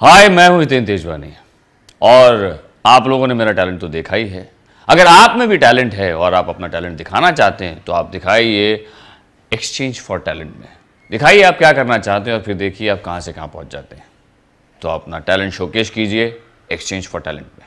हाय मैं हूं हितेन तेजवानी और आप लोगों ने मेरा टैलेंट तो देखा ही है अगर आप में भी टैलेंट है और आप अपना टैलेंट दिखाना चाहते हैं तो आप दिखाइए एक्सचेंज फॉर टैलेंट में दिखाइए आप क्या करना चाहते हैं और फिर देखिए आप कहाँ से कहाँ पहुँच जाते हैं तो अपना टैलेंट शोकेश कीजिए एक्सचेंज फॉर टैलेंट में